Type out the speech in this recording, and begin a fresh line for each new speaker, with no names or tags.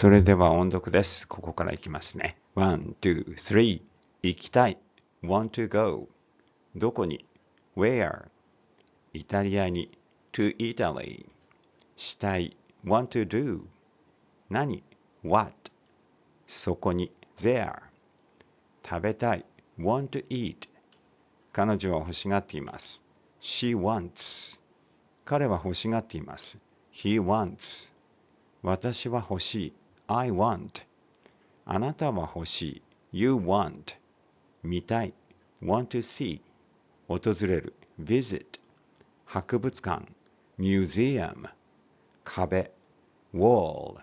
それでは音読です。ここからいきますね。one, two, three. 行きたい。want to go. どこに ?where? イタリアに to Italy. したい。want to do. 何 ?what? そこに there. 食べたい。want to eat. 彼女は欲しがっています。she wants. 彼は欲しがっています。he wants. 私は欲しい。I want あなたは欲しい You want 見たい Want to see 訪れる Visit 博物館 Museum 壁 Wall